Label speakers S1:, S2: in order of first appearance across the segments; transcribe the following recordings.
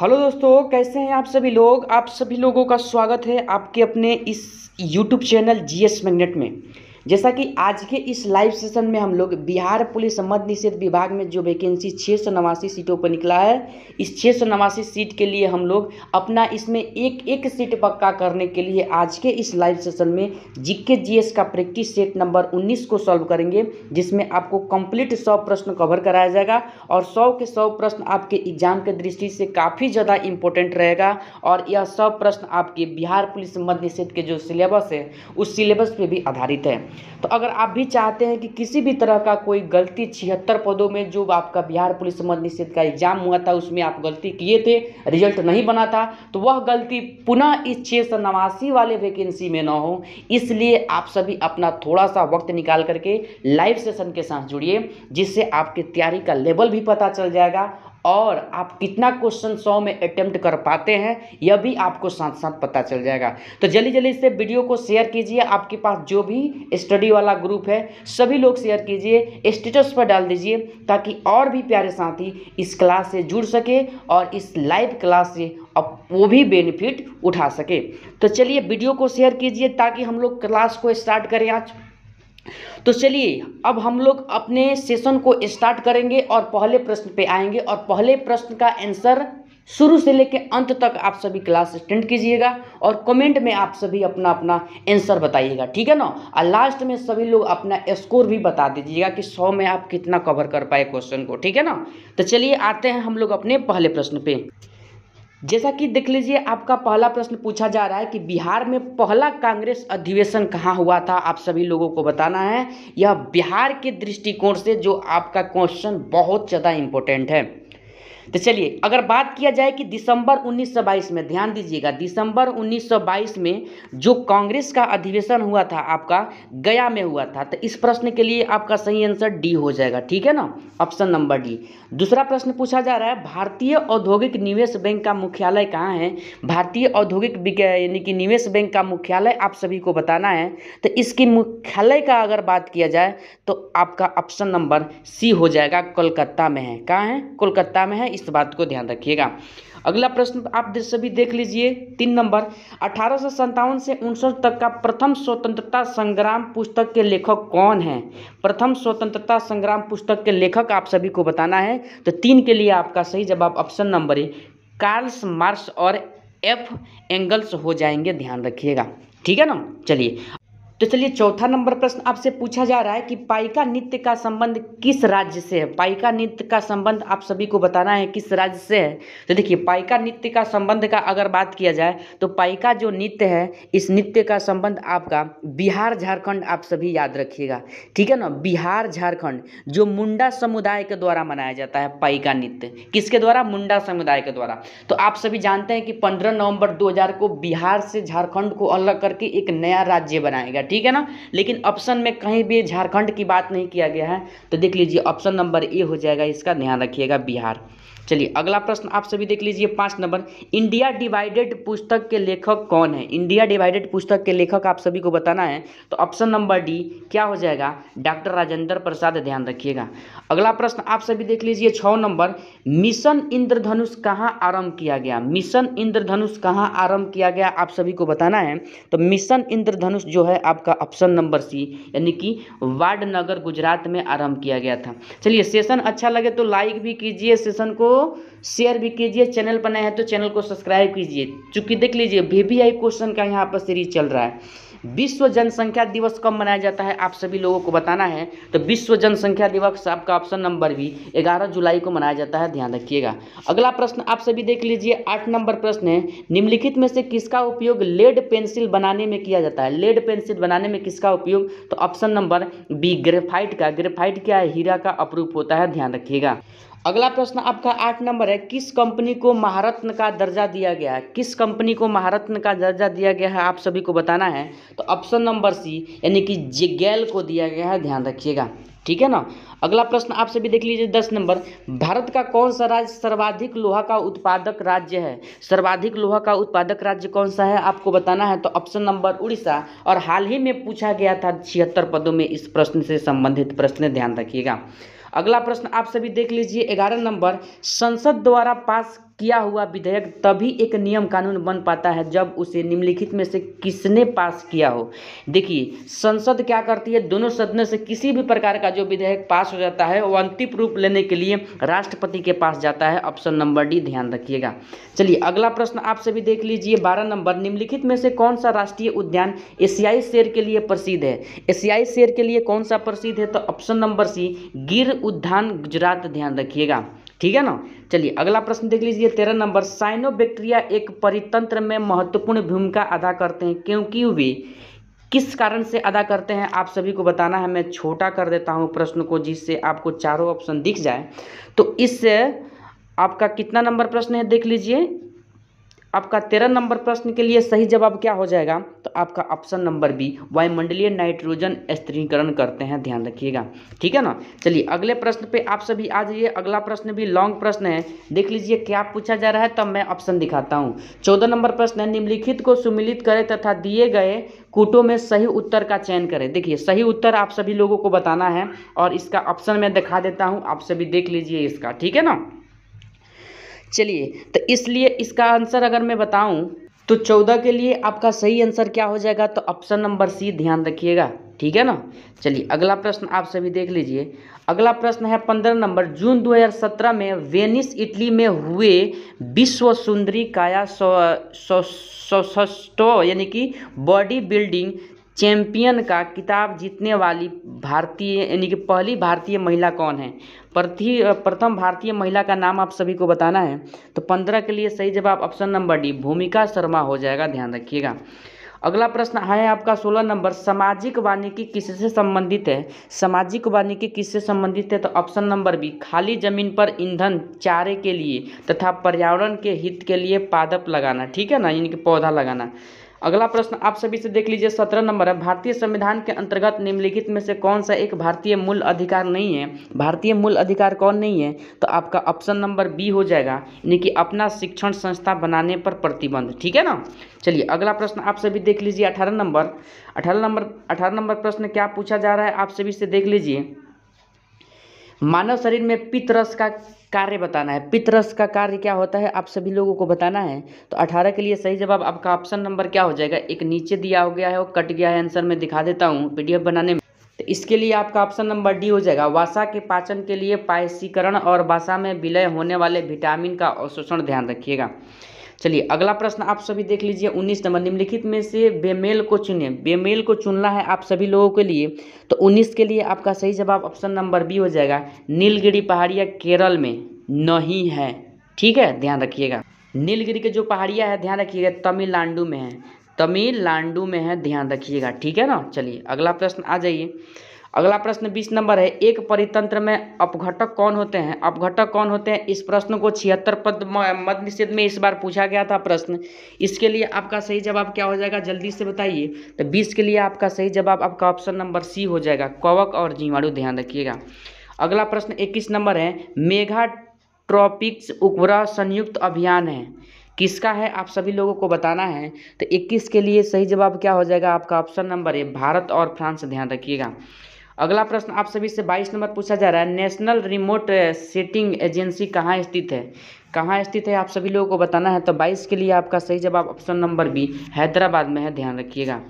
S1: hello दोस्तों कैसे हैं आप सभी लोग आप सभी लोगों का स्वागत है आपके अपने इस यूट्यूब चैनल जीएस मैग्नेट में जैसा कि आज के इस लाइव सेशन में हम लोग बिहार पुलिस मद निषेध विभाग में जो वैकेंसी छः सौ नवासी सीटों पर निकला है इस छः सौ नवासी सीट के लिए हम लोग अपना इसमें एक एक सीट पक्का करने के लिए आज के इस लाइव सेशन में जीके जीएस का प्रैक्टिस सेट नंबर उन्नीस को सॉल्व करेंगे जिसमें आपको कंप्लीट सौ प्रश्न कवर कराया जाएगा और सौ के सौ प्रश्न आपके एग्जाम के दृष्टि से काफ़ी ज़्यादा इंपॉर्टेंट रहेगा और यह सब प्रश्न आपके बिहार पुलिस मद निषेध के जो सिलेबस है उस सिलेबस पर भी आधारित है तो अगर आप भी चाहते हैं कि किसी भी तरह का कोई गलती छिहत्तर पदों में जो आपका बिहार पुलिस मध्य निषेध का एग्जाम हुआ था उसमें आप गलती किए थे रिजल्ट नहीं बना था तो वह गलती पुनः इस छः सौ नवासी वाले वैकेंसी में ना हो इसलिए आप सभी अपना थोड़ा सा वक्त निकाल करके लाइव सेशन के साथ जुड़िए जिससे आपकी तैयारी का लेवल भी पता चल जाएगा और आप कितना क्वेश्चन सौ में अटैम्प्ट कर पाते हैं यह भी आपको साथ साथ पता चल जाएगा तो जल्दी जल्दी से वीडियो को शेयर कीजिए आपके पास जो भी स्टडी वाला ग्रुप है सभी लोग शेयर कीजिए स्टेटस पर डाल दीजिए ताकि और भी प्यारे साथी इस क्लास से जुड़ सके और इस लाइव क्लास से अब वो भी बेनिफिट उठा सके तो चलिए वीडियो को शेयर कीजिए ताकि हम लोग क्लास को स्टार्ट करें आज तो चलिए अब हम लोग अपने सेशन को स्टार्ट करेंगे और पहले प्रश्न पे आएंगे और पहले प्रश्न का आंसर शुरू से लेकर अंत तक आप सभी क्लास अटेंड कीजिएगा और कमेंट में आप सभी अपना अपना आंसर बताइएगा ठीक है ना और लास्ट में सभी लोग अपना स्कोर भी बता दीजिएगा कि सौ में आप कितना कवर कर पाए क्वेश्चन को ठीक है ना तो चलिए आते हैं हम लोग अपने पहले प्रश्न पे जैसा कि देख लीजिए आपका पहला प्रश्न पूछा जा रहा है कि बिहार में पहला कांग्रेस अधिवेशन कहाँ हुआ था आप सभी लोगों को बताना है यह बिहार के दृष्टिकोण से जो आपका क्वेश्चन बहुत ज़्यादा इम्पोर्टेंट है तो चलिए अगर बात किया जाए कि दिसंबर 1922 में ध्यान दीजिएगा दिसंबर 1922 में जो कांग्रेस का अधिवेशन हुआ था आपका गया में हुआ था तो इस प्रश्न के लिए आपका सही आंसर डी हो जाएगा ठीक है ना ऑप्शन नंबर डी दूसरा प्रश्न पूछा जा रहा है भारतीय औद्योगिक निवेश बैंक का मुख्यालय कहाँ है भारतीय औद्योगिक यानी कि निवेश बैंक का मुख्यालय आप सभी को बताना है तो इसके मुख्यालय का अगर बात किया जाए तो आपका ऑप्शन नंबर सी हो जाएगा कोलकाता में है कहाँ है कोलकाता में है इस बात को ध्यान रखिएगा अगला प्रश्न आप सभी देख लीजिए तीन नंबर अठारह से उनसठ तक का प्रथम स्वतंत्रता संग्राम पुस्तक के लेखक कौन है प्रथम स्वतंत्रता संग्राम पुस्तक के लेखक आप सभी को बताना है तो तीन के लिए आपका सही जवाब option number A Karls Marx और एफ एंगल्स हो जाएंगे ध्यान रखिएगा ठीक है ना चलिए तो चलिए चौथा नंबर प्रश्न आपसे पूछा जा रहा है कि पाइका नृत्य का संबंध किस राज्य से है पाइका नृत्य का संबंध आप सभी को बताना है किस राज्य से है तो देखिए पाइका नृत्य का संबंध का अगर बात किया जाए तो पाइका जो नृत्य है इस नृत्य का संबंध आपका बिहार झारखंड आप सभी याद रखिएगा ठीक है ना बिहार झारखंड जो मुंडा समुदाय के द्वारा मनाया जाता है पाइका नृत्य किसके द्वारा मुंडा समुदाय के द्वारा तो आप सभी जानते हैं कि पंद्रह नवम्बर दो को बिहार से झारखंड को अलग करके एक नया राज्य बनाएगा ठीक है ना लेकिन ऑप्शन में कहीं भी झारखंड की बात नहीं किया गया है तो देख लीजिए ऑप्शन नंबर ए हो जाएगा इसका ध्यान रखिएगा बिहार चलिए अगला प्रश्न आप सभी देख लीजिए पाँच नंबर इंडिया डिवाइडेड पुस्तक के लेखक कौन है इंडिया डिवाइडेड पुस्तक के लेखक आप सभी को बताना है तो ऑप्शन नंबर डी क्या हो जाएगा डॉक्टर राजेंद्र प्रसाद ध्यान रखिएगा अगला प्रश्न आप सभी देख लीजिए छः नंबर मिशन इंद्रधनुष कहाँ आरंभ किया गया मिशन इंद्रधनुष कहाँ आरंभ किया गया आप सभी को बताना है तो मिशन इंद्रधनुष जो है आपका ऑप्शन नंबर सी यानी कि वार्ड नगर गुजरात में आरंभ किया गया था चलिए सेशन अच्छा लगे तो लाइक भी कीजिए सेशन को शेयर भी कीजिए चैनल पर नए हैं तो चैनल को सब्सक्राइब कीजिए चूंकि देख लीजिए वी वी आई क्वेश्चन का यहाँ पर सीरीज चल रहा है विश्व जनसंख्या दिवस कब मनाया जाता है आप सभी लोगों को बताना है तो विश्व जनसंख्या दिवस आपका ऑप्शन नंबर भी 11 जुलाई को मनाया जाता है ध्यान रखिएगा अगला प्रश्न आप सभी देख लीजिए आठ नंबर प्रश्न है निम्नलिखित में से किसका उपयोग लेड पेंसिल बनाने में किया जाता है लेड पेंसिल बनाने में किसका उपयोग तो ऑप्शन नंबर बी ग्रेफाइट का ग्रेफाइट क्या है हीरा का अप्रूप होता है ध्यान रखिएगा अगला प्रश्न आपका आठ नंबर है किस कंपनी को महारत्न का दर्जा दिया गया है किस कंपनी को महारत्न का दर्जा दिया गया है आप सभी को बताना है तो ऑप्शन नंबर सी यानी कि जिगैल को दिया गया है ध्यान रखिएगा ठीक है ना अगला प्रश्न आप सभी देख लीजिए दस नंबर भारत का कौन सा राज्य सर्वाधिक लोहा का उत्पादक राज्य है सर्वाधिक लोहा का उत्पादक राज्य कौन सा है आपको बताना है तो ऑप्शन नंबर उड़ीसा और हाल ही में पूछा गया था छिहत्तर पदों में इस प्रश्न से संबंधित प्रश्न ध्यान रखिएगा अगला प्रश्न आप सभी देख लीजिए ग्यारह नंबर संसद द्वारा पास किया हुआ विधेयक तभी एक नियम कानून बन पाता है जब उसे निम्नलिखित में से किसने पास किया हो देखिए संसद क्या करती है दोनों सदनों से किसी भी प्रकार का जो विधेयक पास हो जाता है वो अंतिम रूप लेने के लिए राष्ट्रपति के पास जाता है ऑप्शन नंबर डी ध्यान रखिएगा चलिए अगला प्रश्न आप सभी देख लीजिए बारह नंबर निम्नलिखित में से कौन सा राष्ट्रीय उद्यान एशियाई शेर के लिए प्रसिद्ध है एशियाई शेर के लिए कौन सा प्रसिद्ध है तो ऑप्शन नंबर सी गिर उद्यान गुजरात ध्यान रखिएगा ठीक है ना चलिए अगला प्रश्न देख लीजिए तेरह नंबर साइनोबैक्टीरिया एक परितंत्र में महत्वपूर्ण भूमिका अदा करते हैं क्योंकि वे किस कारण से अदा करते हैं आप सभी को बताना है मैं छोटा कर देता हूँ प्रश्न को जिससे आपको चारों ऑप्शन दिख जाए तो इससे आपका कितना नंबर प्रश्न है देख लीजिए आपका तेरह नंबर प्रश्न के लिए सही जवाब क्या हो जाएगा तो आपका ऑप्शन नंबर बी वायुमंडलीय नाइट्रोजन स्त्रीकरण करते हैं ध्यान रखिएगा ठीक है ना चलिए अगले प्रश्न पे आप सभी आ जाइए अगला प्रश्न भी लॉन्ग प्रश्न है देख लीजिए क्या पूछा जा रहा है तब तो मैं ऑप्शन दिखाता हूँ चौदह नंबर प्रश्न है निम्नलिखित को सुमिलित करें तथा दिए गए कूटों में सही उत्तर का चयन करें देखिए सही उत्तर आप सभी लोगों को बताना है और इसका ऑप्शन मैं दिखा देता हूँ आप सभी देख लीजिए इसका ठीक है ना चलिए तो इसलिए इसका आंसर अगर मैं बताऊं तो चौदह के लिए आपका सही आंसर क्या हो जाएगा तो ऑप्शन नंबर सी ध्यान रखिएगा ठीक है ना चलिए अगला प्रश्न आप सभी देख लीजिए अगला प्रश्न है पंद्रह नंबर जून 2017 में वेनिस इटली में हुए विश्व सुंदरी काया सौ यानी कि बॉडी बिल्डिंग चैंपियन का किताब जीतने वाली भारतीय यानी कि पहली भारतीय महिला कौन है प्रथि प्रथम भारतीय महिला का नाम आप सभी को बताना है तो पंद्रह के लिए सही जवाब ऑप्शन नंबर डी भूमिका शर्मा हो जाएगा ध्यान रखिएगा अगला प्रश्न है आपका सोलह नंबर सामाजिक वानिकी किससे संबंधित है सामाजिक वानिकी किससे संबंधित है तो ऑप्शन नंबर बी खाली जमीन पर ईंधन चारे के लिए तथा पर्यावरण के हित के लिए पादप लगाना ठीक है ना यानी कि पौधा लगाना अगला प्रश्न आप सभी से देख लीजिए सत्रह नंबर है भारतीय संविधान के अंतर्गत निम्नलिखित में से कौन सा एक भारतीय मूल अधिकार नहीं है भारतीय मूल अधिकार कौन नहीं है तो आपका ऑप्शन नंबर बी हो जाएगा यानी कि अपना शिक्षण संस्था बनाने पर प्रतिबंध ठीक है ना चलिए अगला प्रश्न आप सभी देख लीजिए अठारह नंबर अठारह नंबर अठारह नंबर प्रश्न क्या पूछा जा रहा है आप सभी से देख लीजिए मानव शरीर में पित्त रस का कार्य बताना है पितरस का कार्य क्या होता है आप सभी लोगों को बताना है तो अठारह के लिए सही जवाब आपका ऑप्शन नंबर क्या हो जाएगा एक नीचे दिया हो गया है और कट गया है आंसर मैं दिखा देता हूँ पी बनाने में तो इसके लिए आपका ऑप्शन नंबर डी हो जाएगा वासा के पाचन के लिए पायसीकरण और वासा में विलय होने वाले विटामिन का अवशोषण ध्यान रखिएगा चलिए अगला प्रश्न आप सभी देख लीजिए उन्नीस नंबर निम्नलिखित में से बेमेल को चुने बेमेल को चुनना है आप सभी लोगों के लिए तो उन्नीस के लिए आपका सही जवाब ऑप्शन नंबर बी हो जाएगा नीलगिरी पहाड़िया केरल में नहीं है ठीक है ध्यान रखिएगा नीलगिरी के जो पहाड़िया है ध्यान रखिएगा तमिलनाडु में है तमिलनाडु में है ध्यान रखिएगा ठीक है ना चलिए अगला प्रश्न आ जाइए अगला प्रश्न बीस नंबर है एक परितंत्र में अपघटक कौन होते हैं अपघटक कौन होते हैं इस प्रश्न को छिहत्तर पद मध्य निषेध में इस बार पूछा गया था प्रश्न इसके लिए आपका सही जवाब क्या हो जाएगा जल्दी से बताइए तो बीस के लिए आपका सही जवाब आपका ऑप्शन नंबर सी हो जाएगा कवक और जीवाणु ध्यान रखिएगा अगला प्रश्न इक्कीस नंबर है मेघा ट्रॉपिक्स उपग्रह संयुक्त अभियान है किसका है आप सभी लोगों को बताना है तो 21 के लिए सही जवाब क्या हो जाएगा आपका ऑप्शन नंबर ए भारत और फ्रांस ध्यान रखिएगा अगला प्रश्न आप सभी से बाईस नंबर पूछा जा रहा है नेशनल रिमोट सेटिंग एजेंसी कहाँ स्थित है कहाँ स्थित है आप सभी लोगों को बताना है तो बाईस के लिए आपका सही जवाब ऑप्शन नंबर बी हैदराबाद में है ध्यान रखिएगा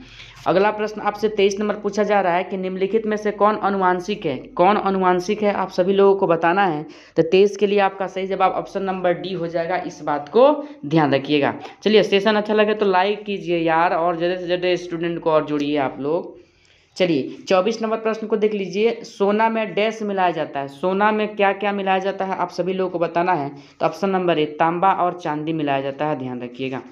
S1: अगला प्रश्न आपसे तेईस नंबर पूछा जा रहा है कि निम्नलिखित में से कौन अनुवांशिक है कौन अनुवांशिक है आप सभी लोगों को बताना है तो तेईस के लिए आपका सही जवाब ऑप्शन नंबर डी हो जाएगा इस बात को ध्यान रखिएगा चलिए सेशन अच्छा लगे तो लाइक कीजिए यार और ज़्यादा से ज़्यादा स्टूडेंट को और जुड़िए आप लोग चलिए चौबीस नंबर प्रश्न को देख लीजिए सोना में डैश मिलाया जाता है सोना में क्या क्या मिलाया जाता है आप सभी लोगों को बताना है तो ऑप्शन नंबर ए तांबा और चांदी मिलाया जाता है ध्यान रखिएगा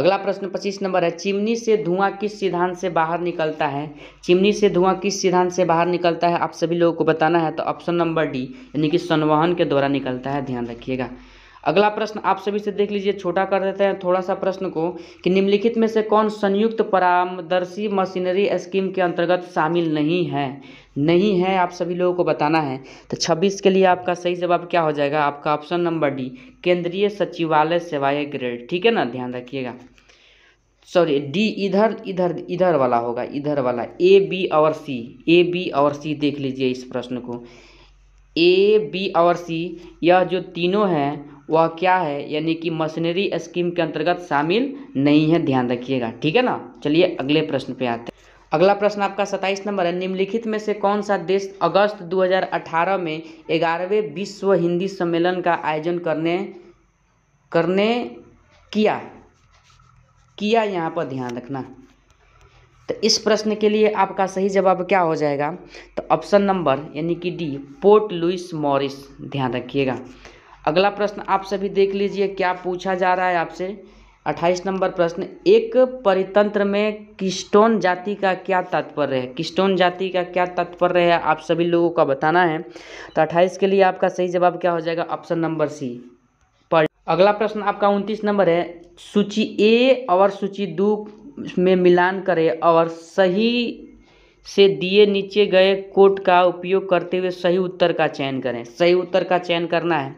S1: अगला प्रश्न पच्चीस नंबर है चिमनी से धुआं किस सिद्धांत से बाहर निकलता है चिमनी से धुआं किस सिद्धांत से बाहर निकलता है आप सभी लोगों को बताना है तो ऑप्शन नंबर डी यानी कि संवहन के द्वारा निकलता है ध्यान रखिएगा अगला प्रश्न आप सभी से देख लीजिए छोटा कर देते हैं थोड़ा सा प्रश्न को कि निम्नलिखित में से कौन संयुक्त परामदर्शी मशीनरी स्कीम के अंतर्गत शामिल नहीं है नहीं है आप सभी लोगों को बताना है तो 26 के लिए आपका सही जवाब क्या हो जाएगा आपका ऑप्शन नंबर डी केंद्रीय सचिवालय सेवाएं ग्रेड ठीक है ना ध्यान रखिएगा सॉरी डी इधर इधर इधर वाला होगा इधर वाला ए बी और सी ए बी और सी देख लीजिए इस प्रश्न को ए बी और सी यह जो तीनों हैं वह क्या है यानी कि मशीनरी स्कीम के अंतर्गत शामिल नहीं है ध्यान रखिएगा ठीक है ना चलिए अगले प्रश्न पे आते हैं अगला प्रश्न आपका 27 नंबर है निम्नलिखित में से कौन सा देश अगस्त 2018 में ग्यारहवें विश्व हिंदी सम्मेलन का आयोजन करने करने किया किया यहाँ पर ध्यान रखना तो इस प्रश्न के लिए आपका सही जवाब क्या हो जाएगा तो ऑप्शन नंबर यानी कि डी पोर्ट लुइस मॉरिस ध्यान रखिएगा अगला प्रश्न आप सभी देख लीजिए क्या पूछा जा रहा है आपसे अट्ठाईस नंबर प्रश्न एक परितंत्र में किस्टोन जाति का क्या तात्पर्य है किस्टोन जाति का क्या तात्पर्य है आप सभी लोगों का बताना है तो अट्ठाईस के लिए आपका सही जवाब क्या हो जाएगा ऑप्शन नंबर सी पर अगला प्रश्न आपका उनतीस नंबर है सूची ए और सूची दो में मिलान करें और सही से दिए नीचे गए कोट का उपयोग करते हुए सही उत्तर का चयन करें सही उत्तर का चयन करना है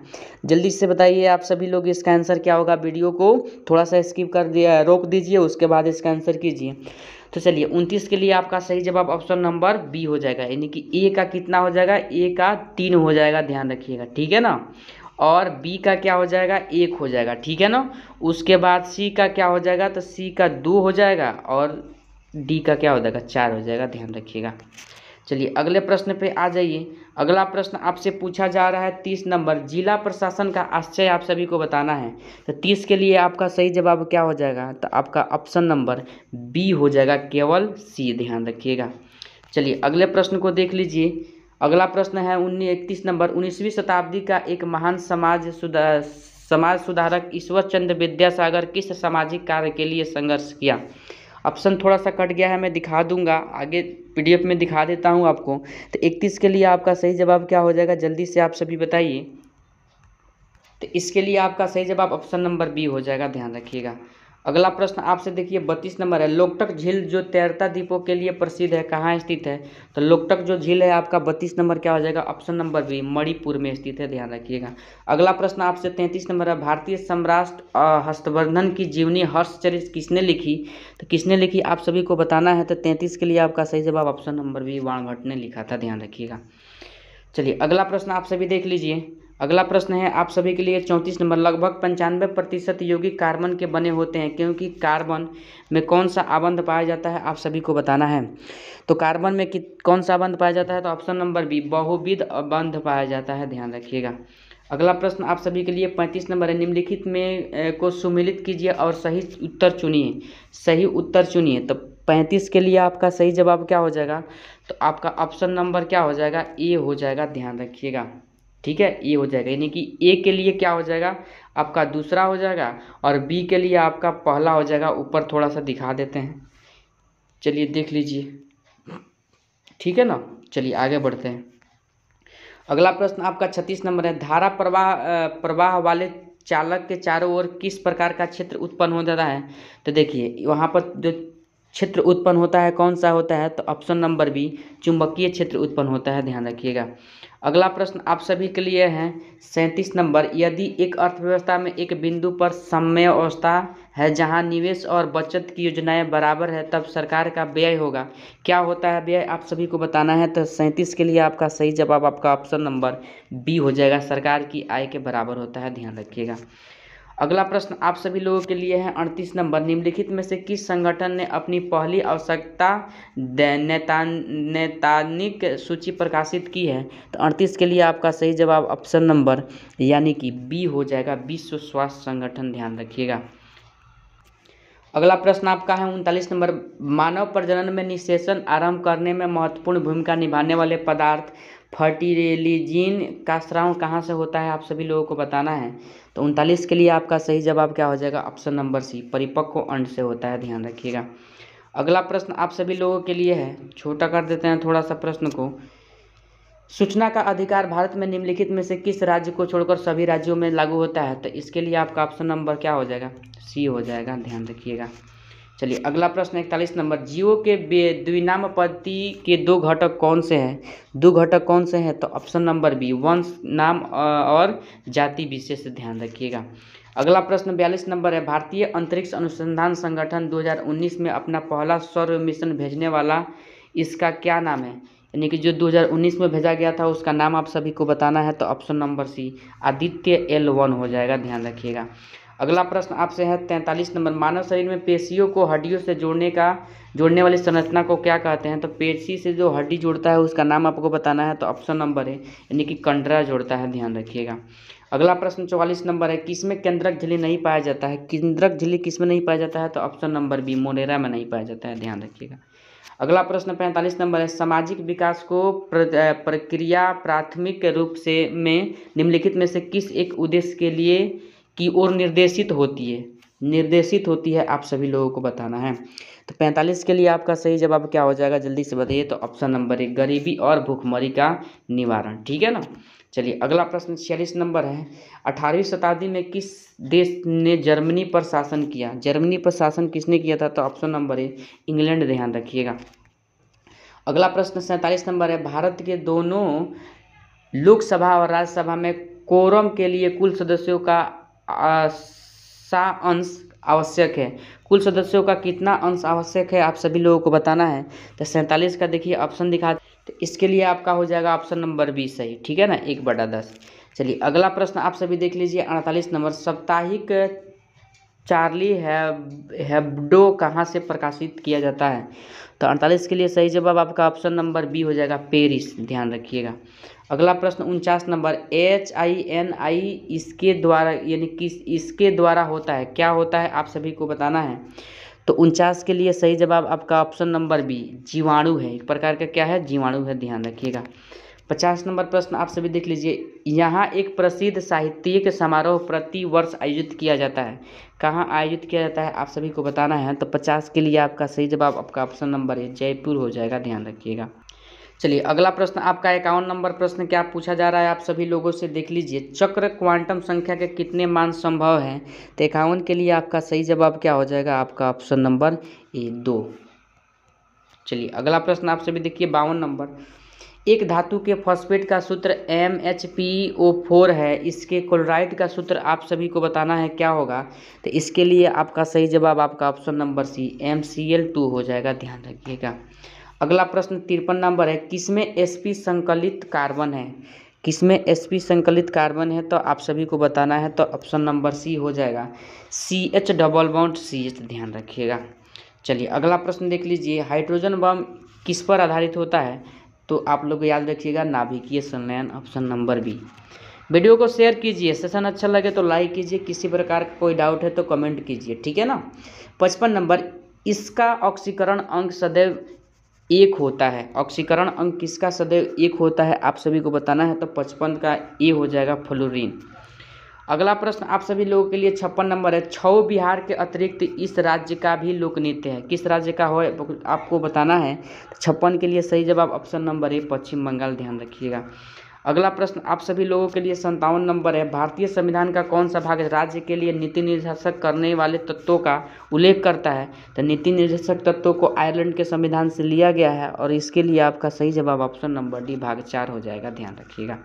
S1: जल्दी से बताइए आप सभी लोग इसका आंसर क्या होगा वीडियो को थोड़ा सा स्किप कर दिया रोक दीजिए उसके बाद इसका आंसर कीजिए तो चलिए उनतीस के लिए आपका सही जवाब ऑप्शन नंबर बी हो जाएगा यानी कि ए का कितना हो जाएगा ए का तीन हो जाएगा ध्यान रखिएगा ठीक है ना और बी का क्या हो जाएगा एक हो जाएगा ठीक है ना उसके बाद सी का क्या हो जाएगा तो सी का दो हो जाएगा और डी का क्या हो जाएगा चार हो जाएगा ध्यान रखिएगा चलिए अगले प्रश्न पे आ जाइए अगला प्रश्न आपसे पूछा जा रहा है तीस नंबर जिला प्रशासन का आश्चर्य आप सभी को बताना है तो तीस के लिए आपका सही जवाब क्या हो जाएगा तो आपका ऑप्शन नंबर बी हो जाएगा केवल सी ध्यान रखिएगा चलिए अगले प्रश्न को देख लीजिए अगला प्रश्न है उन्नीस इकतीस नंबर उन्नीसवीं शताब्दी का एक महान समाज सुधार समाज सुधारक ईश्वर चंद्र विद्यासागर किस सामाजिक कार्य के लिए संघर्ष किया ऑप्शन थोड़ा सा कट गया है मैं दिखा दूंगा आगे पीडीएफ में दिखा देता हूँ आपको तो इकतीस के लिए आपका सही जवाब क्या हो जाएगा जल्दी से आप सभी बताइए तो इसके लिए आपका सही जवाब ऑप्शन नंबर बी हो जाएगा ध्यान रखिएगा अगला प्रश्न आपसे देखिए बत्तीस नंबर है लोकटक झील जो तैरता द्वीपों के लिए प्रसिद्ध है कहाँ स्थित है तो लोकटक जो झील है आपका बत्तीस नंबर क्या हो जाएगा ऑप्शन नंबर बी मणिपुर में स्थित है ध्यान रखिएगा अगला प्रश्न आपसे तैंतीस नंबर है भारतीय सम्राट हस्तवर्धन की जीवनी हर्षचरित किसने लिखी तो किसने लिखी आप सभी को बताना है तो तैंतीस के लिए आपका सही जवाब ऑप्शन नंबर बी वाणभट्ट ने लिखा था ध्यान रखिएगा चलिए अगला प्रश्न आप सभी देख लीजिए अगला प्रश्न है आप सभी के लिए चौंतीस नंबर लगभग पंचानवे प्रतिशत यौगिक कार्बन के बने होते हैं क्योंकि कार्बन में कौन सा आबंध पाया जाता है आप सभी को बताना है तो कार्बन में कौन सा आबंध पाया जाता है तो ऑप्शन नंबर बी बहुविध अबंध पाया जाता है ध्यान रखिएगा अगला प्रश्न आप सभी के लिए पैंतीस नंबर है निम्नलिखित में को सुमिलित कीजिए और सही उत्तर चुनिए सही उत्तर चुनिए तो पैंतीस के लिए आपका सही जवाब क्या हो जाएगा तो आपका ऑप्शन नंबर क्या हो जाएगा ए हो जाएगा ध्यान रखिएगा ठीक है ए हो जाएगा यानी कि ए के लिए क्या हो जाएगा आपका दूसरा हो जाएगा और बी के लिए आपका पहला हो जाएगा ऊपर थोड़ा सा दिखा देते हैं चलिए देख लीजिए ठीक है ना चलिए आगे बढ़ते हैं अगला प्रश्न आपका छत्तीस नंबर है धारा प्रवाह प्रवाह वाले चालक के चारों ओर किस प्रकार का क्षेत्र उत्पन्न हो जाता है तो देखिए वहाँ पर जो क्षेत्र उत्पन्न होता है कौन सा होता है तो ऑप्शन नंबर बी चुंबकीय क्षेत्र उत्पन्न होता है ध्यान रखिएगा अगला प्रश्न आप सभी के लिए है सैंतीस नंबर यदि एक अर्थव्यवस्था में एक बिंदु पर समय अवस्था है जहां निवेश और बचत की योजनाएं बराबर है तब सरकार का व्यय होगा क्या होता है व्यय आप सभी को बताना है तो सैंतीस के लिए आपका सही जवाब आपका ऑप्शन नंबर बी हो जाएगा सरकार की आय के बराबर होता है ध्यान रखिएगा अगला प्रश्न आप सभी लोगों के लिए है अड़तीस नंबर निम्नलिखित में से किस संगठन ने अपनी पहली आवश्यकता नैतानिक सूची प्रकाशित की है तो अड़तीस के लिए आपका सही जवाब ऑप्शन नंबर यानी कि बी हो जाएगा विश्व स्वास्थ्य संगठन ध्यान रखिएगा अगला प्रश्न आपका है उनतालीस नंबर मानव प्रजनन में निशेषण आरंभ करने में महत्वपूर्ण भूमिका निभाने वाले पदार्थ फर्टिलिजिन का स्राव कहाँ से होता है आप सभी लोगों को बताना है तो उनतालीस के लिए आपका सही जवाब क्या हो जाएगा ऑप्शन नंबर सी परिपक्व अंड से होता है ध्यान रखिएगा अगला प्रश्न आप सभी लोगों के लिए है छोटा कर देते हैं थोड़ा सा प्रश्न को सूचना का अधिकार भारत में निम्नलिखित में से किस राज्य को छोड़कर सभी राज्यों में लागू होता है तो इसके लिए आपका ऑप्शन नंबर क्या हो जाएगा सी हो जाएगा ध्यान रखिएगा चलिए अगला प्रश्न इकतालीस नंबर जियो के द्विनाम पद्धति के दो घटक कौन से हैं दो घटक कौन से हैं तो ऑप्शन नंबर बी वंश नाम और जाति विशेष ध्यान रखिएगा अगला प्रश्न बयालीस नंबर है भारतीय अंतरिक्ष अनुसंधान संगठन 2019 में अपना पहला सौर मिशन भेजने वाला इसका क्या नाम है यानी कि जो 2019 में भेजा गया था उसका नाम आप सभी को बताना है तो option number C Aditya L one हो जाएगा ध्यान रखिएगा अगला प्रश्न आपसे है तैंतालीस नंबर मानव शरीर में पेशियों को हड्डियों से जोड़ने का जोड़ने वाली संरचना को क्या कहते हैं तो पेशी से जो हड्डी जोड़ता है उसका नाम आपको बताना है तो ऑप्शन नंबर है यानी कि कंडरा जोड़ता है ध्यान रखिएगा अगला प्रश्न चौवालीस नंबर है किसमें केंद्रक झिली नहीं पाया जाता है केंद्रक किस किसमें नहीं पाया जाता है तो ऑप्शन नंबर बी मोनेरा में नहीं पाया जाता है ध्यान रखिएगा अगला प्रश्न पैंतालीस नंबर है सामाजिक विकास को प्रक्रिया प्राथमिक रूप से में निम्नलिखित में से किस एक उद्देश्य के लिए की ओर निर्देशित होती है निर्देशित होती है आप सभी लोगों को बताना है तो 45 के लिए आपका सही जवाब क्या हो जाएगा जल्दी से बताइए तो ऑप्शन नंबर एक गरीबी और भूखमरी का निवारण ठीक है ना चलिए अगला प्रश्न छियालीस नंबर है अठारहवीं शताब्दी में किस देश ने जर्मनी पर शासन किया जर्मनी पर शासन किसने किया था तो ऑप्शन नंबर ए इंग्लैंड ध्यान रखिएगा अगला प्रश्न सैंतालीस नंबर है भारत के दोनों लोकसभा और राज्यसभा में कोरम के लिए कुल सदस्यों का सा अंश आवश्यक है कुल सदस्यों का कितना अंश आवश्यक है आप सभी लोगों को बताना है तो सैंतालीस का देखिए ऑप्शन दिखा तो इसके लिए आपका हो जाएगा ऑप्शन नंबर बी सही ठीक है ना एक बटा दस चलिए अगला प्रश्न आप सभी देख लीजिए अड़तालीस नंबर साप्ताहिक चार्ली हैब हैब्डो कहाँ से प्रकाशित किया जाता है तो अड़तालीस के लिए सही जवाब आपका ऑप्शन नंबर बी हो जाएगा पेरिस ध्यान रखिएगा अगला प्रश्न उनचास number H I N I इसके द्वारा यानी किस इसके द्वारा होता है क्या होता है आप सभी को बताना है तो उनचास के लिए सही जवाब आपका ऑप्शन नंबर बी जीवाणु है एक प्रकार का क्या है जीवाणु है ध्यान रखिएगा पचास नंबर प्रश्न आप सभी देख लीजिए यहाँ एक प्रसिद्ध साहित्यिक समारोह प्रति वर्ष आयोजित किया जाता है कहाँ आयोजित किया जाता है आप सभी को बताना है तो पचास के लिए आपका सही जवाब आपका ऑप्शन नंबर ए जयपुर हो जाएगा ध्यान रखिएगा चलिए अगला प्रश्न आपका इक्यावन नंबर प्रश्न क्या पूछा जा रहा है आप सभी लोगों से देख लीजिए चक्र क्वांटम संख्या के कितने मान संभव हैं तो इक्यावन के लिए आपका सही जवाब क्या हो जाएगा आपका ऑप्शन नंबर ए दो चलिए अगला प्रश्न आप सभी देखिए बावन नंबर एक धातु के फॉस्फेट का सूत्र M H P O four है इसके क्लोराइड का सूत्र आप सभी को बताना है क्या होगा तो इसके लिए आपका सही जवाब आपका option number C M C L two हो जाएगा ध्यान रखिएगा अगला प्रश्न तिरपन नंबर है किसमें एस पी संकलित कार्बन है किसमें एस पी संकलित कार्बन है तो आप सभी को बताना है तो ऑप्शन नंबर सी हो जाएगा C H double bond C H ध्यान रखिएगा चलिए अगला प्रश्न देख लीजिए हाइड्रोजन बम किस पर आधारित होता है तो आप लोग याद रखिएगा नाभिकीय संलयन ऑप्शन नंबर बी वीडियो को शेयर कीजिए सेशन अच्छा लगे तो लाइक कीजिए किसी प्रकार का कोई डाउट है तो कमेंट कीजिए ठीक है ना पचपन नंबर इसका ऑक्सीकरण अंक सदैव एक होता है ऑक्सीकरण अंक किसका सदैव एक होता है आप सभी को बताना है तो पचपन का ए हो जाएगा फ्लोरीन अगला प्रश्न आप सभी लोगों के लिए छप्पन नंबर है छ बिहार के अतिरिक्त इस राज्य का भी नृत्य है किस राज्य का हो आपको बताना है छप्पन के लिए सही जवाब option number A Paschim Bangal ध्यान रखिएगा अगला प्रश्न आप सभी लोगों के लिए संतावन नंबर है भारतीय संविधान का कौन सा भाग राज्य के लिए नीति निर्देशक करने वाले तत्वों का उल्लेख करता है तो नीति निर्देशक तत्वों को आयरलैंड के संविधान से लिया गया है और इसके लिए आपका सही जवाब ऑप्शन नंबर डी भाग चार हो जाएगा ध्यान रखिएगा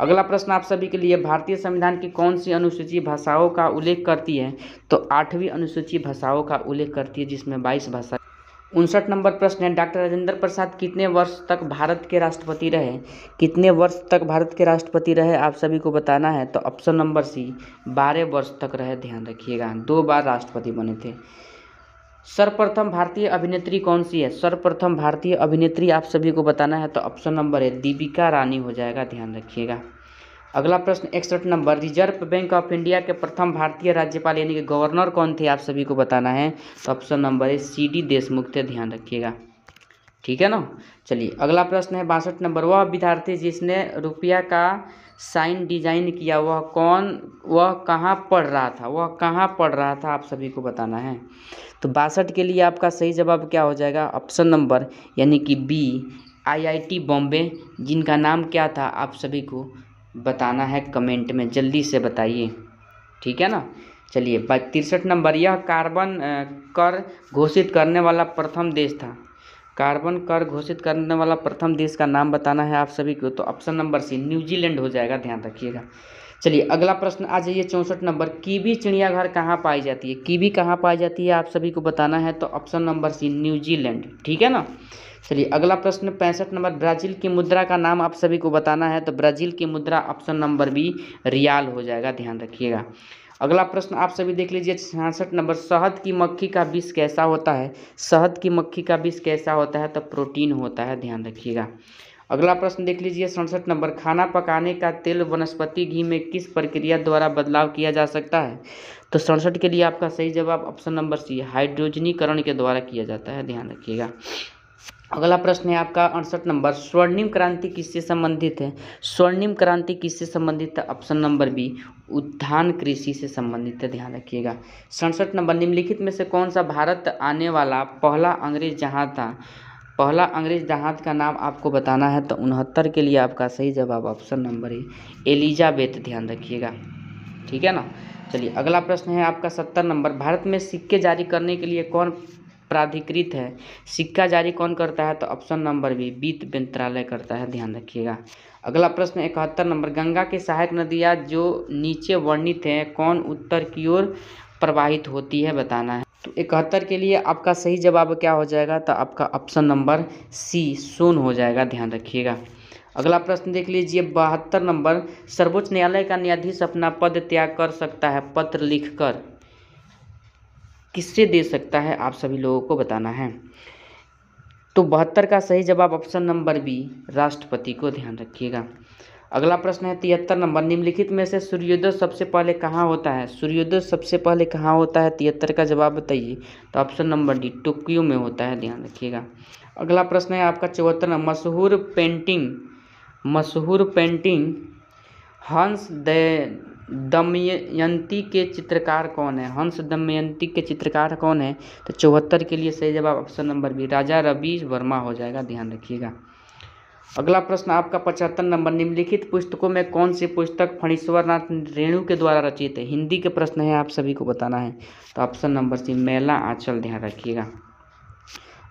S1: अगला प्रश्न आप सभी के लिए भारतीय संविधान की कौन सी अनुसूची भाषाओं का उल्लेख करती है तो आठवीं अनुसूची भाषाओं का उल्लेख करती है जिसमें बाईस भाषा उनसठ नंबर प्रश्न है डॉक्टर राजेंद्र प्रसाद कितने वर्ष तक भारत के राष्ट्रपति रहे कितने वर्ष तक भारत के राष्ट्रपति रहे आप सभी को बताना है तो ऑप्शन नंबर सी बारह वर्ष तक रहे ध्यान रखिएगा दो बार राष्ट्रपति बने थे सर्वप्रथम भारतीय अभिनेत्री कौन सी है सर्वप्रथम भारतीय अभिनेत्री आप सभी को बताना है तो ऑप्शन नंबर है दीपिका रानी हो जाएगा ध्यान रखिएगा अगला प्रश्न इकसठ number Reserve Bank of India के प्रथम भारतीय राज्यपाल यानी कि गवर्नर कौन थे आप सभी को बताना है तो ऑप्शन नंबर है सी डी देशमुख थे ध्यान रखिएगा ठीक है ना चलिए अगला प्रश्न है बासठ नंबर वह विद्यार्थी जिसने रुपया का साइन डिजाइन किया वह कौन वह कहाँ पढ़ रहा था वह कहाँ पढ़ रहा था आप सभी को बताना है तो बासठ के लिए आपका सही जवाब क्या हो जाएगा ऑप्शन नंबर यानी कि बी आईआईटी बॉम्बे जिनका नाम क्या था आप सभी को बताना है कमेंट में जल्दी से बताइए ठीक है ना चलिए तिरसठ नंबर यह कार्बन कर घोषित करने वाला प्रथम देश था कार्बन कर घोषित करने वाला प्रथम देश का नाम बताना है आप सभी को तो ऑप्शन नंबर सी न्यूजीलैंड हो जाएगा ध्यान रखिएगा चलिए अगला प्रश्न आ जाइए चौंसठ नंबर कीवी चिड़ियाघर कहाँ पाई जाती है कीवी कहाँ पाई जाती है आप सभी को बताना है तो ऑप्शन नंबर सी न्यूजीलैंड ठीक है ना चलिए अगला प्रश्न पैंसठ नंबर ब्राजील की मुद्रा का नाम आप सभी को बताना है तो ब्राजील की मुद्रा ऑप्शन नंबर बी रियाल हो जाएगा ध्यान रखिएगा अगला प्रश्न आप सभी देख लीजिए छियासठ नंबर शहद की मक्खी का विष कैसा होता है शहद की मक्खी का विष कैसा होता है तो प्रोटीन होता है ध्यान रखिएगा अगला प्रश्न देख लीजिए सड़सठ नंबर खाना पकाने का तेल वनस्पति घी में किस प्रक्रिया द्वारा बदलाव किया जा सकता है तो सड़सठ के लिए आपका सही जवाब ऑप्शन नंबर सी हाइड्रोजनीकरण के द्वारा किया जाता है ध्यान रखिएगा अगला प्रश्न है आपका अड़सठ नंबर स्वर्णिम क्रांति किससे संबंधित है स्वर्णिम क्रांति किससे संबंधित है ऑप्शन नंबर बी उत्थान कृषि से संबंधित है ध्यान रखिएगा सड़सठ नंबर निम्नलिखित में से कौन सा भारत आने वाला पहला अंग्रेज जहाज था पहला अंग्रेज जहाज का नाम आपको बताना है तो उनहत्तर के लिए आपका सही जवाब ऑप्शन नंबर ए एलिजाबेथ ध्यान रखिएगा ठीक है ना चलिए अगला प्रश्न है आपका सत्तर नंबर भारत में सिक्के जारी करने के लिए कौन प्राधिकृत है सिक्का जारी कौन करता है तो ऑप्शन नंबर बी वित्त मंत्रालय करता है ध्यान रखिएगा अगला प्रश्न इकहत्तर नंबर गंगा की सहायक नदियाँ जो नीचे वर्णित हैं कौन उत्तर की ओर प्रवाहित होती है बताना है तो इकहत्तर के लिए आपका सही जवाब क्या हो जाएगा तो आपका ऑप्शन नंबर सी सोन हो जाएगा ध्यान रखिएगा अगला प्रश्न देख लीजिए बहत्तर नंबर सर्वोच्च न्यायालय का न्यायाधीश अपना पद त्याग कर सकता है पत्र लिखकर किससे दे सकता है आप सभी लोगों को बताना है तो बहत्तर का सही जवाब ऑप्शन नंबर बी राष्ट्रपति को ध्यान रखिएगा अगला प्रश्न है तिहत्तर नंबर निम्नलिखित में से सूर्योदय सबसे पहले कहाँ होता है सूर्योदय सबसे पहले कहाँ होता है तिहत्तर का जवाब बताइए तो ऑप्शन नंबर डी टोक्यो में होता है ध्यान रखिएगा अगला प्रश्न है आपका चौहत्तर नंबर मशहूर पेंटिंग मशहूर पेंटिंग हंस दमयंती के चित्रकार कौन है हंस दमयंती के चित्रकार कौन है तो चौहत्तर के लिए सही जवाब option number B Raja Ravi Varma हो जाएगा ध्यान रखिएगा अगला प्रश्न आपका पचहत्तर नंबर निम्नलिखित पुस्तकों में कौन सी पुस्तक फणीश्वरनाथ रेणु के द्वारा रचित है हिंदी के प्रश्न है आप सभी को बताना है तो ऑप्शन नंबर सी मेला आंचल ध्यान रखिएगा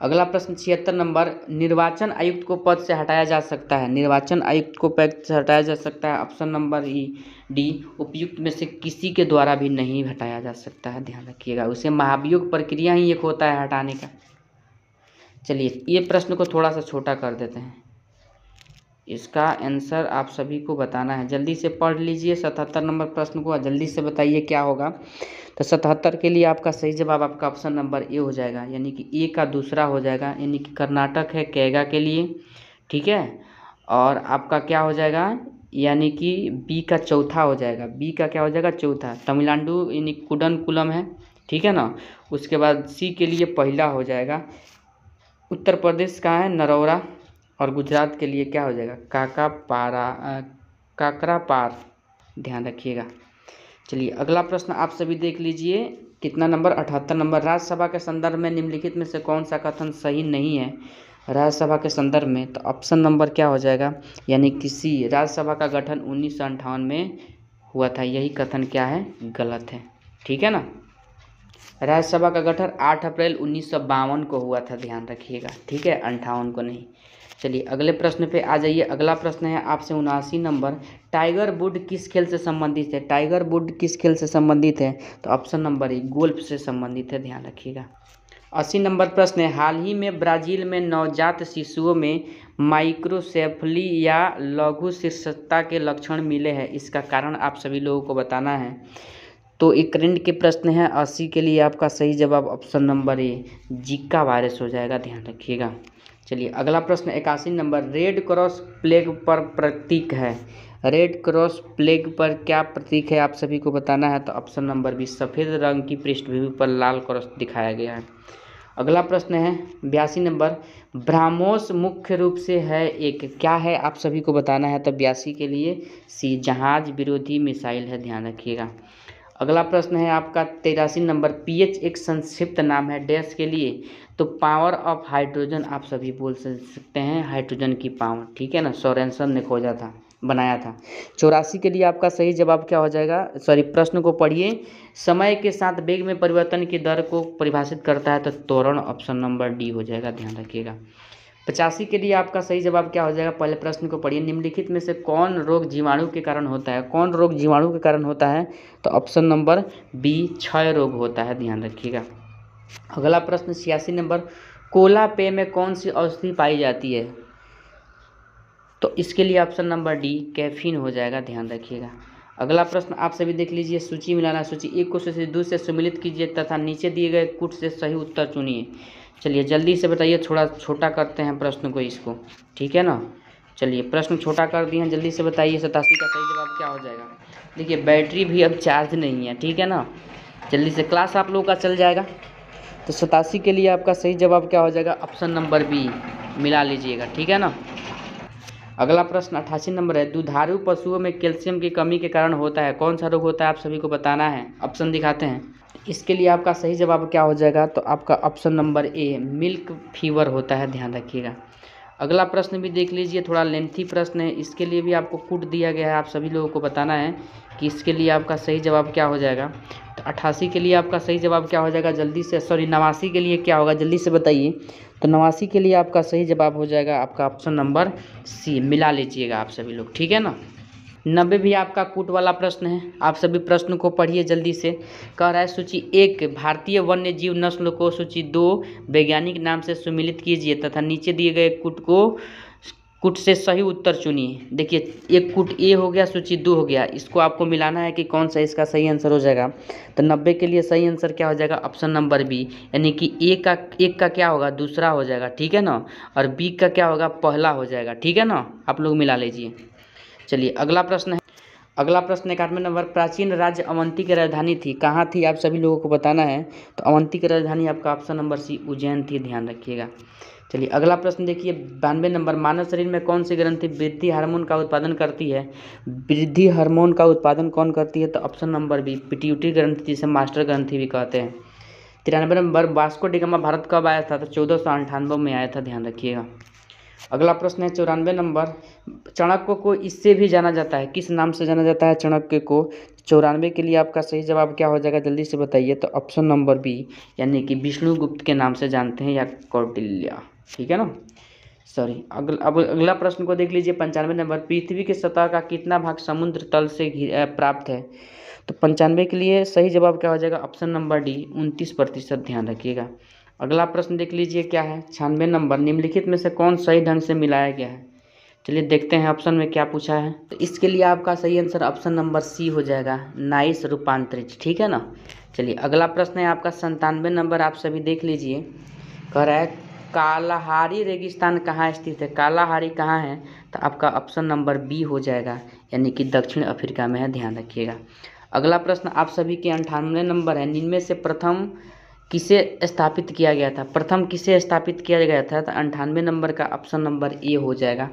S1: अगला प्रश्न छिहत्तर नंबर निर्वाचन आयुक्त को पद से हटाया जा सकता है निर्वाचन आयुक्त को पद से हटाया जा सकता है ऑप्शन नंबर ई डी उपयुक्त में से किसी के द्वारा भी नहीं हटाया जा सकता है ध्यान रखिएगा उसे महाभियोग प्रक्रिया ही एक होता है हटाने का चलिए ये प्रश्न को थोड़ा सा छोटा कर देते हैं इसका आंसर आप सभी को बताना है जल्दी से पढ़ लीजिए सतहत्तर नंबर प्रश्न को जल्दी से बताइए क्या होगा तो सतहत्तर के लिए आपका सही जवाब आपका ऑप्शन नंबर ए हो जाएगा यानी कि ए का दूसरा हो जाएगा यानी कि कर्नाटक है कैगा के लिए ठीक है और आपका क्या हो जाएगा यानी कि बी का चौथा हो जाएगा बी का क्या हो जाएगा चौथा तमिलनाडु यानी कुडन कुलम है ठीक है ना उसके बाद सी के लिए पहला हो जाएगा उत्तर प्रदेश का है नरौरा और गुजरात के लिए क्या हो जाएगा काका पारा काकरा पार ध्यान रखिएगा चलिए अगला प्रश्न आप सभी देख लीजिए कितना नंबर अठहत्तर नंबर राज्यसभा के संदर्भ में निम्नलिखित में से कौन सा कथन सही नहीं है राज्यसभा के संदर्भ में तो ऑप्शन नंबर क्या हो जाएगा यानी किसी राज्यसभा का गठन उन्नीस में हुआ था यही कथन क्या है गलत है ठीक है ना राज्यसभा का गठन 8 अप्रैल उन्नीस को हुआ था ध्यान रखिएगा ठीक है अंठावन को नहीं चलिए अगले प्रश्न पे आ जाइए अगला प्रश्न है आपसे उनासी नंबर टाइगर वुड किस खेल से संबंधित है टाइगर वुड किस खेल से संबंधित है तो ऑप्शन नंबर एक गोल्फ से संबंधित है ध्यान रखिएगा अस्सी नंबर प्रश्न है हाल ही में ब्राजील में नवजात शिशुओं में माइक्रोसेफली या लघु शीर्षता के लक्षण मिले हैं इसका कारण आप सभी लोगों को बताना है तो एक करेंट के प्रश्न है अस्सी के लिए आपका सही जवाब ऑप्शन नंबर ए जिका वायरस हो जाएगा ध्यान रखिएगा चलिए अगला प्रश्न इक्यासी नंबर रेड क्रॉस प्लेग पर प्रतीक है रेड क्रॉस प्लेग पर क्या प्रतीक है आप सभी को बताना है तो ऑप्शन नंबर बी सफ़ेद रंग की पृष्ठभूमि पर लाल क्रॉस दिखाया गया है अगला प्रश्न है बयासी नंबर ब्राह्मोस मुख्य रूप से है एक क्या है आप सभी को बताना है तो बयासी के लिए सी जहाज विरोधी मिसाइल है ध्यान रखिएगा अगला प्रश्न है आपका तेरासी नंबर पीएच एक संक्षिप्त नाम है डैश के लिए तो पावर ऑफ हाइड्रोजन आप सभी बोल सकते हैं हाइड्रोजन की पावर ठीक है ना सोरेंसन ने खोजा था बनाया था चौरासी के लिए आपका सही जवाब क्या हो जाएगा सॉरी प्रश्न को पढ़िए समय के साथ वेग में परिवर्तन की दर को परिभाषित करता है तो त्वरण ऑप्शन नंबर डी हो जाएगा ध्यान रखिएगा पचासी के लिए आपका सही जवाब क्या हो जाएगा पहले प्रश्न को पढ़िए निम्नलिखित में से कौन रोग जीवाणु के कारण होता है कौन रोग जीवाणु के कारण होता है तो ऑप्शन नंबर बी क्षय रोग होता है ध्यान रखिएगा अगला प्रश्न छियासी नंबर कोला पेय में कौन सी औषधि पाई जाती है तो इसके लिए ऑप्शन नंबर डी कैफीन हो जाएगा ध्यान रखिएगा अगला प्रश्न आप सभी देख लीजिए सूची मिलाना सूची एक को सूची दूसरे से सम्मिलित कीजिए तथा नीचे दिए गए कुट से सही उत्तर चुनिए चलिए जल्दी से बताइए थोड़ा छोटा करते हैं प्रश्न को इसको ठीक है ना चलिए प्रश्न छोटा कर दिए हैं जल्दी से बताइए सतासी का सही जवाब क्या हो जाएगा देखिए बैटरी भी अब चार्ज नहीं है ठीक है ना जल्दी से क्लास आप लोगों का चल जाएगा तो सतासी के लिए आपका सही जवाब क्या हो जाएगा ऑप्शन नंबर बी मिला लीजिएगा ठीक है ना अगला प्रश्न अठासी नंबर है दुधारू पशुओं में कैल्शियम की कमी के कारण होता है कौन सा रोग होता है आप सभी को बताना है ऑप्शन दिखाते हैं इसके लिए आपका सही जवाब क्या हो जाएगा तो आपका option number A milk fever होता है ध्यान रखिएगा अगला प्रश्न भी देख लीजिए थोड़ा लेंथी प्रश्न है इसके लिए भी आपको कुट दिया गया है आप सभी लोगों को बताना है कि इसके लिए आपका सही जवाब क्या हो जाएगा अट्ठासी के लिए आपका सही जवाब क्या हो जाएगा जल्दी से सॉरी नवासी के लिए क्या होगा जल्दी से बताइए तो नवासी के लिए आपका सही जवाब हो जाएगा आपका ऑप्शन नंबर सी मिला लीजिएगा आप सभी लोग ठीक है ना नब्बे भी आपका कूट वाला प्रश्न है आप सभी प्रश्न को पढ़िए जल्दी से कह रहा है सूची एक भारतीय वन्य जीव नस्ल को सूची दो वैज्ञानिक नाम से सुमिलित कीजिए तथा नीचे दिए गए कूट को कुट से सही उत्तर चुनिए देखिए एक कुट ए हो गया सूची दो हो गया इसको आपको मिलाना है कि कौन सा इसका सही आंसर हो जाएगा तो नब्बे के लिए सही आंसर क्या हो जाएगा ऑप्शन नंबर बी यानी कि ए का एक का क्या होगा दूसरा हो जाएगा ठीक है ना और बी का क्या होगा पहला हो जाएगा ठीक है ना आप लोग मिला लीजिए चलिए अगला प्रश्न है अगला प्रश्न इक्यानवे नंबर प्राचीन राज्य अवंती की राजधानी थी कहाँ थी आप सभी लोगों को बताना है तो अवंती की राजधानी आपका ऑप्शन नंबर सी उज्जैन थी ध्यान रखिएगा चलिए अगला प्रश्न देखिए बानवे नंबर मानव शरीर में कौन सी ग्रंथि वृद्धि हार्मोन का उत्पादन करती है वृद्धि हार्मोन का उत्पादन कौन करती है तो ऑप्शन नंबर बी पिट्यूटरी ग्रंथि जिसे मास्टर ग्रंथि भी कहते हैं तिरानवे नंबर वास्को डिगमा भारत कब आया था तो चौदह सौ अंठानवे में आया था ध्यान रखिएगा अगला प्रश्न है चौरानवे नंबर चाणक्य को इससे भी जाना जाता है किस नाम से जाना जाता है चाणक्य को चौरानवे के लिए आपका सही जवाब क्या हो जाएगा जल्दी से बताइए तो ऑप्शन नंबर बी यानी कि विष्णुगुप्त के नाम से जानते हैं या कौटिल्या ठीक है ना सॉरी अगला अब अगला प्रश्न को देख लीजिए पंचानवे नंबर पृथ्वी के सतह का कितना भाग समुद्र तल से प्राप्त है तो पंचानवे के लिए सही जवाब क्या हो जाएगा ऑप्शन नंबर डी उनतीस प्रतिशत ध्यान रखिएगा अगला प्रश्न देख लीजिए क्या है छियानवे नंबर निम्नलिखित में से कौन सही ढंग से मिलाया गया है चलिए देखते हैं ऑप्शन में क्या पूछा है तो इसके लिए आपका सही आंसर ऑप्शन नंबर सी हो जाएगा नाइस रूपांतरित ठीक है ना चलिए अगला प्रश्न है आपका संतानवे नंबर आप सभी देख लीजिए कह रहा है कालाहारी रेगिस्तान कहाँ स्थित है कालाहारी कहाँ है तो आपका ऑप्शन नंबर बी हो जाएगा यानी कि दक्षिण अफ्रीका में है ध्यान रखिएगा अगला प्रश्न आप सभी के अंठानवे नंबर है निम्न से प्रथम किसे स्थापित किया गया था प्रथम किसे स्थापित किया गया था तो अंठानवे नंबर का ऑप्शन नंबर ए हो जाएगा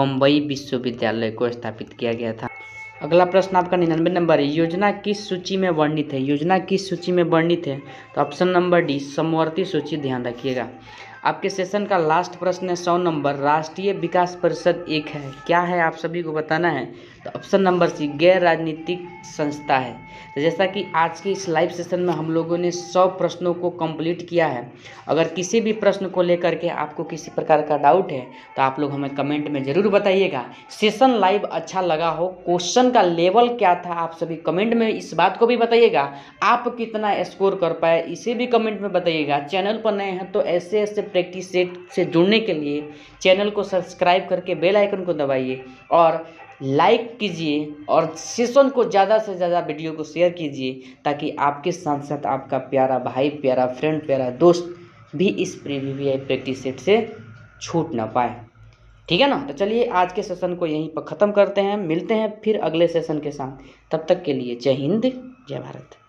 S1: बम्बई विश्वविद्यालय को स्थापित किया गया था अगला प्रश्न आपका निन्यानवे नंबर है योजना किस सूची में वर्णित है योजना किस सूची में वर्णित है तो ऑप्शन नंबर डी समवर्ती सूची ध्यान रखिएगा आपके सेशन का लास्ट प्रश्न है सौ नंबर राष्ट्रीय विकास परिषद एक है क्या है आप सभी को बताना है तो ऑप्शन नंबर सी गैर राजनीतिक संस्था है तो जैसा कि आज के इस लाइव सेशन में हम लोगों ने सौ प्रश्नों को कंप्लीट किया है अगर किसी भी प्रश्न को लेकर के आपको किसी प्रकार का डाउट है तो आप लोग हमें कमेंट में ज़रूर बताइएगा सेशन लाइव अच्छा लगा हो क्वेश्चन का लेवल क्या था आप सभी कमेंट में इस बात को भी बताइएगा आप कितना स्कोर कर पाए इसे भी कमेंट में बताइएगा चैनल पर नए हैं तो ऐसे ऐसे प्रैक्टिस सेट से जुड़ने के लिए चैनल को सब्सक्राइब करके बेल आइकन को दबाइए और लाइक कीजिए और सेशन को ज़्यादा से ज़्यादा वीडियो को शेयर कीजिए ताकि आपके साथ साथ आपका प्यारा भाई प्यारा फ्रेंड प्यारा दोस्त भी इस pre V I practice set से छूट ना पाए ठीक है ना तो चलिए आज के सेशन को यहीं पर ख़त्म करते हैं मिलते हैं फिर अगले सेशन के साथ तब तक के लिए जय हिंद जय भारत